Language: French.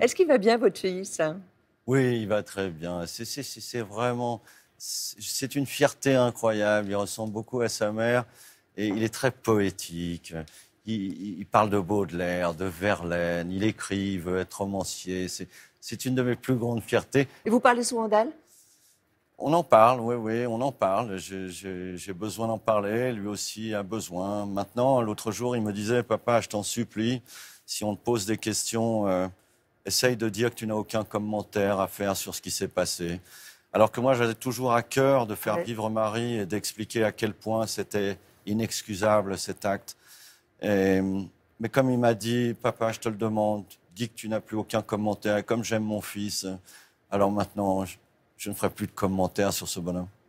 Est-ce qu'il va bien, votre ça Oui, il va très bien. C'est vraiment. C'est une fierté incroyable. Il ressemble beaucoup à sa mère et il est très poétique. Il, parle de Baudelaire, de Verlaine, il écrit, il veut être romancier. C'est une de mes plus grandes fiertés. Et vous parlez souvent d'elle on en parle, oui, oui, on en parle. J'ai besoin d'en parler, lui aussi a besoin. Maintenant, l'autre jour, il me disait, papa, je t'en supplie, si on te pose des questions euh, Essaye de dire que tu n'as aucun commentaire à faire sur ce qui s'est passé. Alors que moi, j'avais toujours à cœur de faire vivre Marie et d'expliquer à quel point c'était inexcusable cet acte. mais comme il m'a dit, papa, je te le demande, dis que tu n'as plus aucun commentaire. comme j'aime mon fils, alors maintenant, je, ne ferai plus de commentaires sur ce bonhomme.